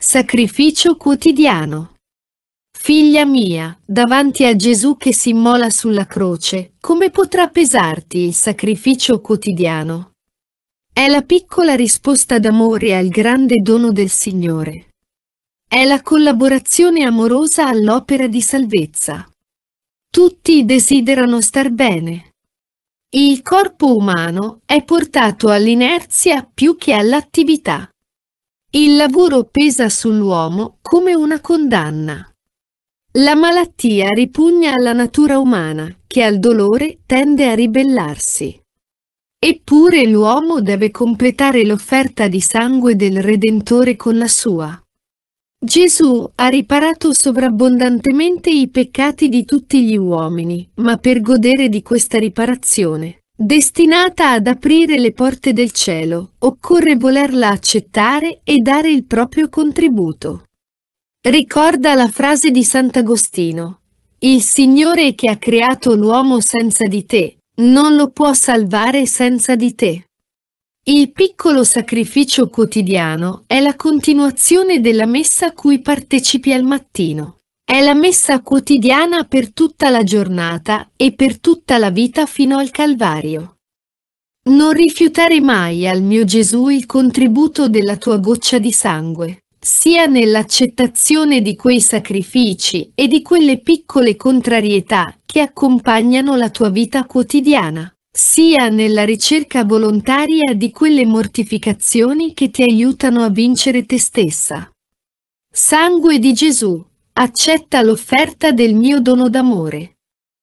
Sacrificio quotidiano. Figlia mia, davanti a Gesù che si immola sulla croce, come potrà pesarti il sacrificio quotidiano? È la piccola risposta d'amore al grande dono del Signore. È la collaborazione amorosa all'opera di salvezza. Tutti desiderano star bene. Il corpo umano è portato all'inerzia più che all'attività. Il lavoro pesa sull'uomo come una condanna. La malattia ripugna alla natura umana, che al dolore tende a ribellarsi. Eppure l'uomo deve completare l'offerta di sangue del Redentore con la sua. Gesù ha riparato sovrabbondantemente i peccati di tutti gli uomini, ma per godere di questa riparazione Destinata ad aprire le porte del cielo, occorre volerla accettare e dare il proprio contributo. Ricorda la frase di Sant'Agostino. Il Signore che ha creato l'uomo senza di te, non lo può salvare senza di te. Il piccolo sacrificio quotidiano è la continuazione della messa a cui partecipi al mattino. È la messa quotidiana per tutta la giornata e per tutta la vita fino al Calvario. Non rifiutare mai al mio Gesù il contributo della tua goccia di sangue, sia nell'accettazione di quei sacrifici e di quelle piccole contrarietà che accompagnano la tua vita quotidiana, sia nella ricerca volontaria di quelle mortificazioni che ti aiutano a vincere te stessa. Sangue di Gesù accetta l'offerta del mio dono d'amore.